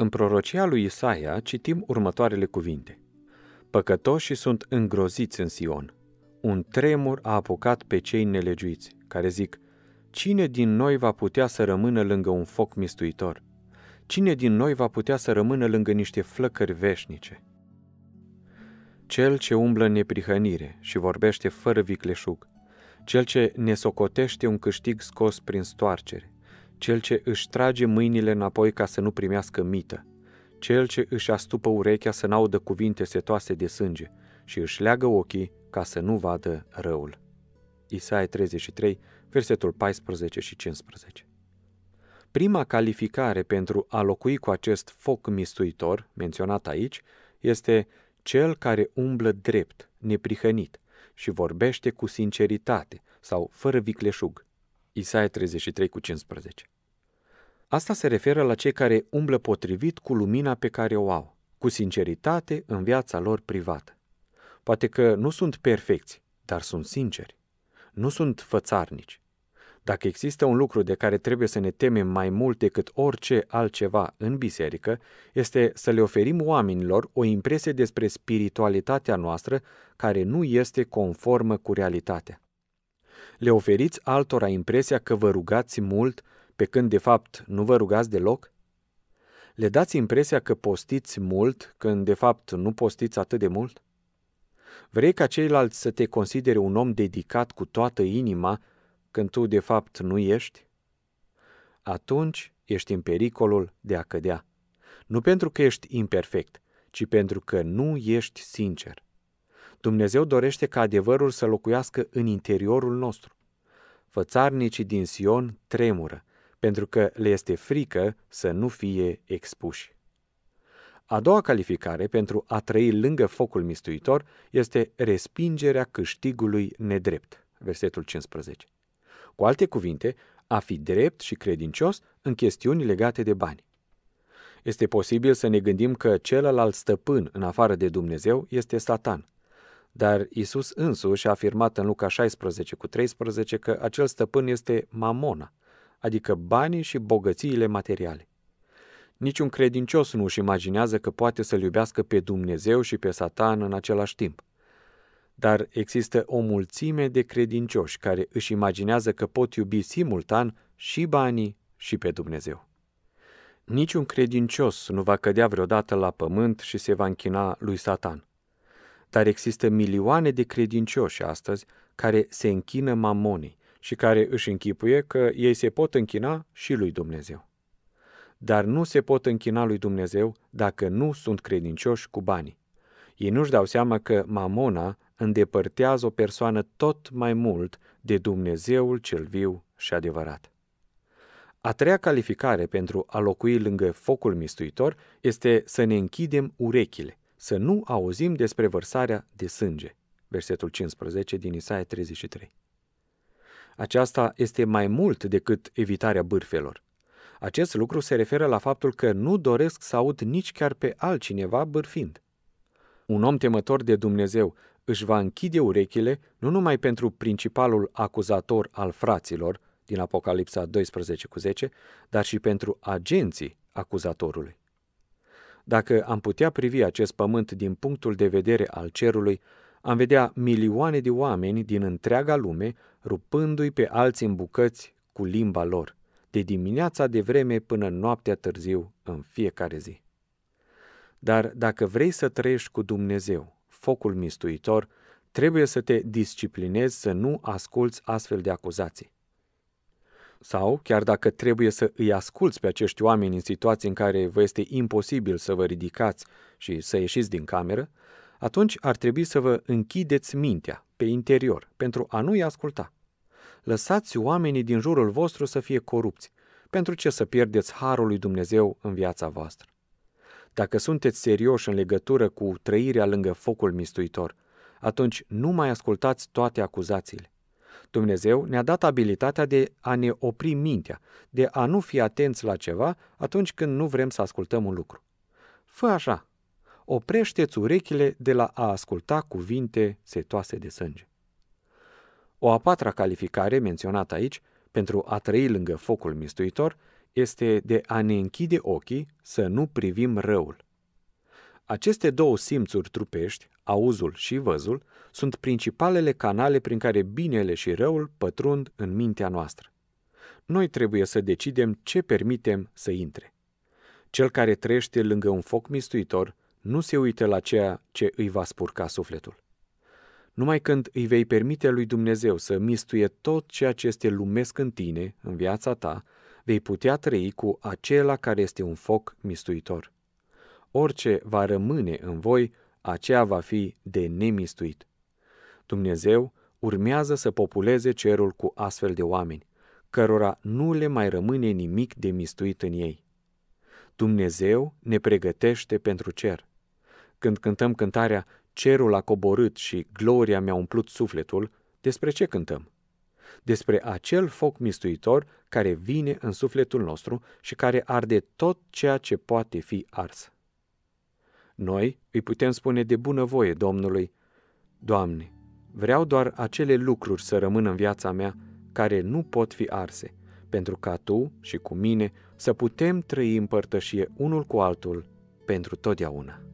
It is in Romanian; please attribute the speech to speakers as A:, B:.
A: În prorocia lui Isaia citim următoarele cuvinte. Păcătoșii sunt îngroziți în Sion. Un tremur a apucat pe cei nelegiuiți, care zic, Cine din noi va putea să rămână lângă un foc mistuitor? Cine din noi va putea să rămână lângă niște flăcări veșnice? Cel ce umblă în neprihănire și vorbește fără vicleșug, cel ce ne socotește un câștig scos prin stoarcere, cel ce își trage mâinile înapoi ca să nu primească mită, cel ce își astupă urechea să n-audă cuvinte setoase de sânge și își leagă ochii ca să nu vadă răul. Isaia 33, versetul 14 și 15. Prima calificare pentru a locui cu acest foc mistuitor, menționat aici, este cel care umblă drept, neprihănit și vorbește cu sinceritate sau fără vicleșug, Isaia 33 cu 15. Asta se referă la cei care umblă potrivit cu lumina pe care o au, cu sinceritate în viața lor privată. Poate că nu sunt perfecți, dar sunt sinceri. Nu sunt fățarnici. Dacă există un lucru de care trebuie să ne temem mai mult decât orice altceva în biserică, este să le oferim oamenilor o impresie despre spiritualitatea noastră care nu este conformă cu realitatea le oferiți altora impresia că vă rugați mult, pe când de fapt nu vă rugați deloc? Le dați impresia că postiți mult, când de fapt nu postiți atât de mult? Vrei ca ceilalți să te considere un om dedicat cu toată inima, când tu de fapt nu ești? Atunci ești în pericolul de a cădea. Nu pentru că ești imperfect, ci pentru că nu ești sincer. Dumnezeu dorește ca adevărul să locuiască în interiorul nostru. Fățarnicii din Sion tremură, pentru că le este frică să nu fie expuși. A doua calificare pentru a trăi lângă focul mistuitor este respingerea câștigului nedrept. Versetul 15. Cu alte cuvinte, a fi drept și credincios în chestiuni legate de bani. Este posibil să ne gândim că celălalt stăpân, în afară de Dumnezeu, este Satan, dar Isus însuși a afirmat în Luca 16 cu 13 că acel stăpân este mamona, adică banii și bogățiile materiale. Niciun credincios nu își imaginează că poate să-L iubească pe Dumnezeu și pe Satan în același timp. Dar există o mulțime de credincioși care își imaginează că pot iubi simultan și banii și pe Dumnezeu. Niciun credincios nu va cădea vreodată la pământ și se va închina lui Satan. Dar există milioane de credincioși astăzi care se închină mamonii și care își închipuie că ei se pot închina și lui Dumnezeu. Dar nu se pot închina lui Dumnezeu dacă nu sunt credincioși cu banii. Ei nu-și dau seama că mamona îndepărtează o persoană tot mai mult de Dumnezeul cel viu și adevărat. A treia calificare pentru a locui lângă focul mistuitor este să ne închidem urechile să nu auzim despre vărsarea de sânge. Versetul 15 din Isaia 33. Aceasta este mai mult decât evitarea bârfelor. Acest lucru se referă la faptul că nu doresc să aud nici chiar pe altcineva bârfind. Un om temător de Dumnezeu își va închide urechile nu numai pentru principalul acuzator al fraților din Apocalipsa 12 cu 10, dar și pentru agenții acuzatorului. Dacă am putea privi acest pământ din punctul de vedere al cerului, am vedea milioane de oameni din întreaga lume rupându-i pe alții în bucăți cu limba lor, de dimineața de vreme până noaptea târziu în fiecare zi. Dar dacă vrei să trăiești cu Dumnezeu, focul mistuitor, trebuie să te disciplinezi să nu asculți astfel de acuzații. Sau, chiar dacă trebuie să îi asculți pe acești oameni în situații în care vă este imposibil să vă ridicați și să ieșiți din cameră, atunci ar trebui să vă închideți mintea pe interior pentru a nu-i asculta. Lăsați oamenii din jurul vostru să fie corupți, pentru ce să pierdeți harul lui Dumnezeu în viața voastră. Dacă sunteți serioși în legătură cu trăirea lângă focul mistuitor, atunci nu mai ascultați toate acuzațiile. Dumnezeu ne-a dat abilitatea de a ne opri mintea, de a nu fi atenți la ceva atunci când nu vrem să ascultăm un lucru. Fă așa, oprește-ți urechile de la a asculta cuvinte setoase de sânge. O a patra calificare menționată aici, pentru a trăi lângă focul mistuitor, este de a ne închide ochii să nu privim răul. Aceste două simțuri trupești, auzul și văzul, sunt principalele canale prin care binele și răul pătrund în mintea noastră. Noi trebuie să decidem ce permitem să intre. Cel care trăiește lângă un foc mistuitor nu se uită la ceea ce îi va spurca sufletul. Numai când îi vei permite lui Dumnezeu să mistuie tot ceea ce este lumesc în tine, în viața ta, vei putea trăi cu acela care este un foc mistuitor orice va rămâne în voi, aceea va fi de nemistuit. Dumnezeu urmează să populeze cerul cu astfel de oameni, cărora nu le mai rămâne nimic de mistuit în ei. Dumnezeu ne pregătește pentru cer. Când cântăm cântarea Cerul a coborât și gloria mi-a umplut sufletul, despre ce cântăm? Despre acel foc mistuitor care vine în sufletul nostru și care arde tot ceea ce poate fi ars. Noi îi putem spune de bună voie Domnului, Doamne, vreau doar acele lucruri să rămână în viața mea care nu pot fi arse, pentru ca Tu și cu mine să putem trăi în unul cu altul pentru totdeauna.